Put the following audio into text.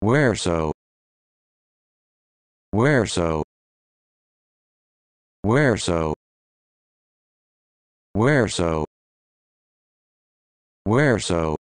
Where so? Where so? Where so? Where so? Where so?